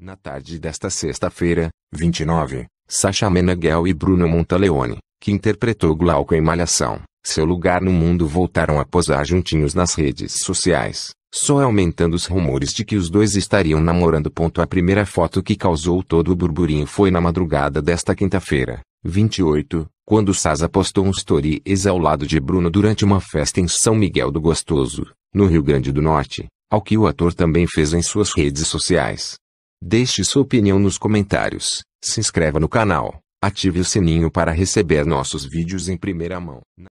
Na tarde desta sexta-feira, 29, Sasha Meneghel e Bruno Montaleone, que interpretou Glauco em Malhação, seu lugar no mundo voltaram a posar juntinhos nas redes sociais, só aumentando os rumores de que os dois estariam namorando. A primeira foto que causou todo o burburinho foi na madrugada desta quinta-feira, 28, quando Sasa postou um story ao lado de Bruno durante uma festa em São Miguel do Gostoso, no Rio Grande do Norte, ao que o ator também fez em suas redes sociais. Deixe sua opinião nos comentários, se inscreva no canal, ative o sininho para receber nossos vídeos em primeira mão.